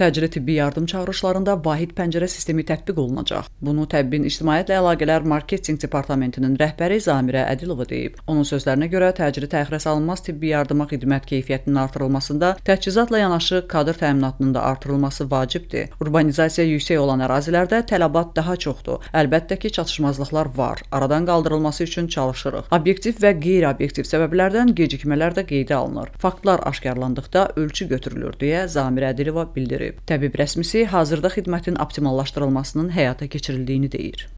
Təcili tibbi yardım çağırışlarında vahid pəncərə sistemi tətbiq olunacaq. Bunu təbbin ictimaiyyətlə əlaqələr marketinq departamentinin rəhbəri Zamirə Ədilova deyib. Onun sözlərinə görə təcili təxirə salınmaz tibbi yardıma xidmət keyfiyyətinin artırılmasında təchizatla yanaşı kadr təminatının da artırılması vacibdir. Urbanizasiya yüksək olan ərazilərdə tələbat daha çoxdur. Əlbəttə ki, çatışmazlıqlar var. Aradan qaldırılması üçün çalışırıq. Obyektiv və qeyri-obyektiv səbəblərdən gecikmələr də qeydə alınır. Faktlar aşkarlandıqda ölçü götürülür deyə Zamirə Ədilova bildirib bildirib. Təbib rəsmisi hazırda xidmətin optimallaşdırılmasının həyata keçirildiyini deyir.